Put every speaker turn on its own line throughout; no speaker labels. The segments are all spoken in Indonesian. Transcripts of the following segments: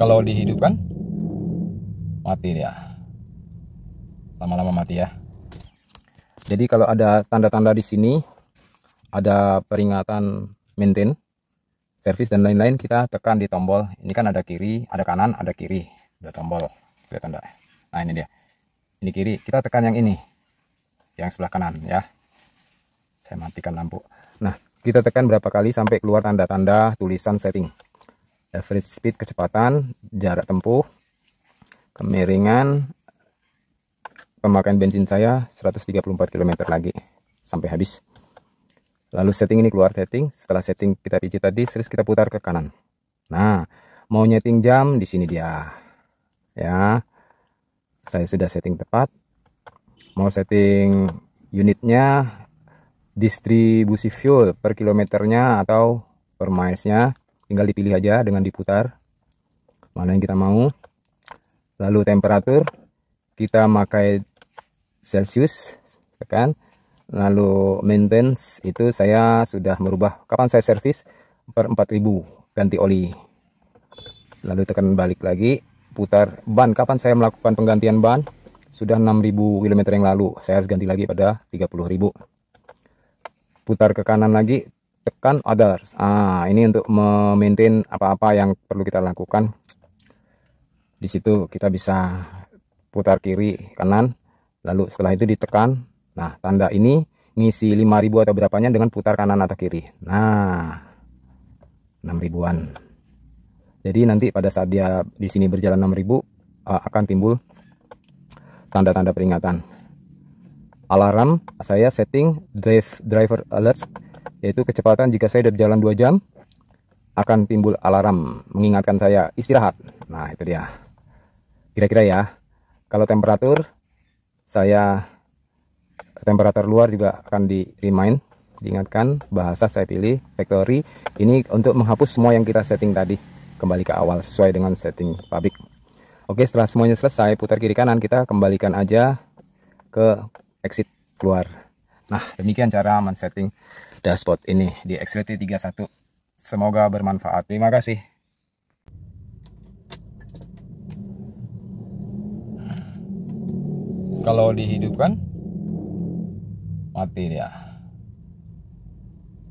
kalau dihidupkan mati dia lama-lama mati ya jadi kalau ada tanda-tanda di sini ada peringatan maintain service dan lain-lain kita tekan di tombol ini kan ada kiri ada kanan ada kiri ada tombol kelihatan tanda. nah ini dia ini kiri kita tekan yang ini yang sebelah kanan ya saya matikan lampu nah kita tekan berapa kali sampai keluar tanda-tanda tulisan setting average speed kecepatan, jarak tempuh, kemiringan, pemakaian bensin saya 134 km lagi sampai habis. Lalu setting ini keluar setting, setelah setting kita pijit tadi, terus kita putar ke kanan. Nah, mau nyeting jam di sini dia. Ya. Saya sudah setting tepat. Mau setting unitnya distribusi fuel per kilometernya atau per milesnya tinggal dipilih aja dengan diputar mana yang kita mau lalu temperatur kita pakai celcius tekan lalu maintenance itu saya sudah merubah kapan saya servis per 4000 ganti oli lalu tekan balik lagi putar ban kapan saya melakukan penggantian ban sudah 6000 km yang lalu saya harus ganti lagi pada 30000 putar ke kanan lagi tekan others ah ini untuk memaintain apa-apa yang perlu kita lakukan di situ kita bisa putar kiri kanan lalu setelah itu ditekan nah tanda ini ngisi 5000 atau berapanya dengan putar kanan atau kiri nah 6000 ribuan jadi nanti pada saat dia di sini berjalan 6000 eh, akan timbul tanda-tanda peringatan alarm saya setting drive driver alert yaitu kecepatan jika saya berjalan 2 jam akan timbul alarm mengingatkan saya istirahat. Nah, itu dia. Kira-kira ya. Kalau temperatur saya temperatur luar juga akan di remind, diingatkan bahasa saya pilih factory ini untuk menghapus semua yang kita setting tadi kembali ke awal sesuai dengan setting pabrik. Oke, setelah semuanya selesai putar kiri kanan kita kembalikan aja ke exit keluar. Nah, demikian cara men-setting dashboard ini di XRT31. Semoga bermanfaat. Terima kasih. Kalau dihidupkan, mati dia.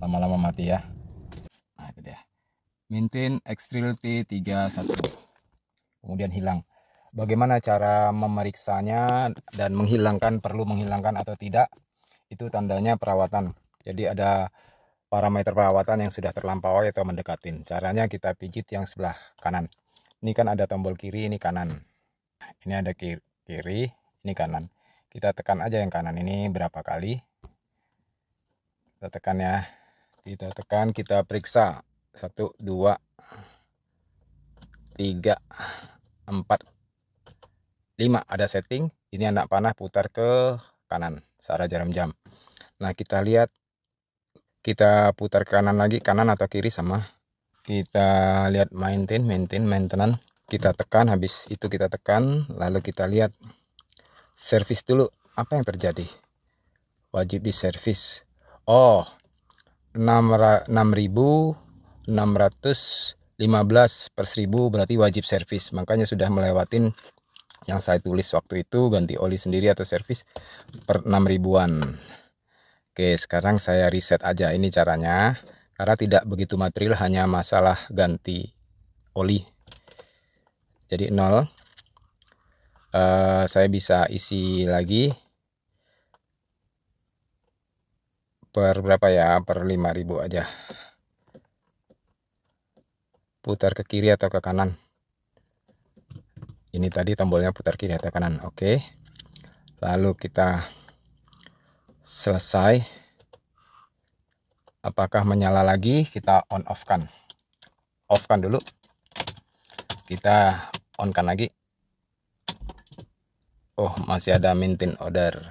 Lama-lama mati ya. Nah, itu dia. Maintain XRT31. Kemudian hilang. Bagaimana cara memeriksanya dan menghilangkan, perlu menghilangkan atau tidak? itu tandanya perawatan jadi ada parameter perawatan yang sudah terlampaui atau mendekatin caranya kita pijit yang sebelah kanan ini kan ada tombol kiri ini kanan ini ada kiri, ini kanan kita tekan aja yang kanan ini berapa kali kita tekan ya kita tekan kita periksa satu dua tiga empat lima ada setting ini anak panah putar ke kanan searah jarum jam nah kita lihat kita putar ke kanan lagi kanan atau kiri sama kita lihat maintain maintain maintenance kita tekan habis itu kita tekan lalu kita lihat service dulu apa yang terjadi wajib di service oh 6, 6.615 per 1000 berarti wajib service makanya sudah melewatin yang saya tulis waktu itu ganti oli sendiri atau servis per 6 ribuan Oke sekarang saya reset aja ini caranya karena tidak begitu material hanya masalah ganti oli jadi nol, uh, saya bisa isi lagi per berapa ya per 5000 aja putar ke kiri atau ke kanan ini tadi tombolnya putar kiri atau kanan oke lalu kita selesai apakah menyala lagi kita on off kan off kan dulu kita on kan lagi oh masih ada mintin order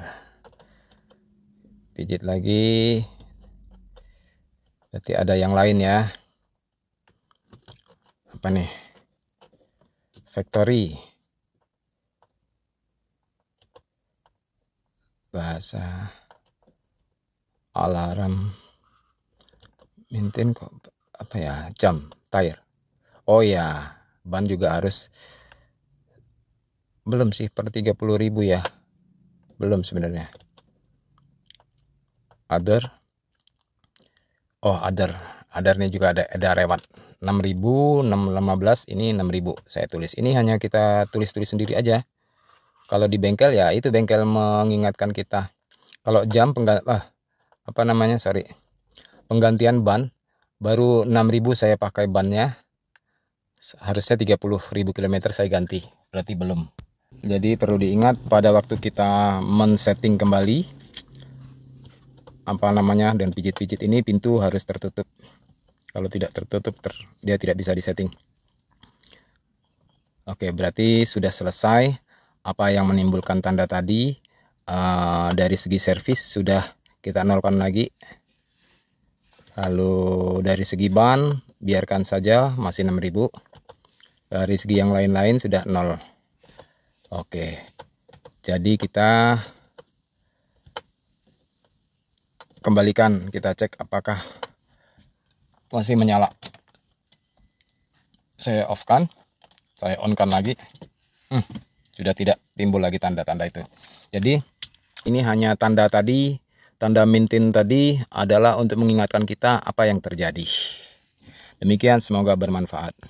pijit lagi berarti ada yang lain ya apa nih factory bahasa alarm maintain kok apa ya jam tire oh ya ban juga harus belum sih per 30 ribu ya belum sebenarnya other oh other ada ini juga ada ada rewat 6000 615 ini 6000 saya tulis ini hanya kita tulis-tulis sendiri aja kalau di bengkel ya itu bengkel mengingatkan kita kalau jam penggal ah, apa namanya sorry penggantian ban baru 6000 saya pakai bannya harusnya 30.000 km saya ganti berarti belum jadi perlu diingat pada waktu kita men-setting kembali apa namanya dan pijit-pijit ini pintu harus tertutup kalau tidak tertutup ter, dia tidak bisa disetting oke berarti sudah selesai apa yang menimbulkan tanda tadi uh, dari segi servis sudah kita nolkan lagi lalu dari segi ban biarkan saja masih 6000 dari segi yang lain-lain sudah nol oke jadi kita kembalikan kita cek apakah masih menyala saya off kan saya on kan lagi hmm, sudah tidak timbul lagi tanda-tanda itu jadi ini hanya tanda tadi tanda mintin tadi adalah untuk mengingatkan kita apa yang terjadi demikian semoga bermanfaat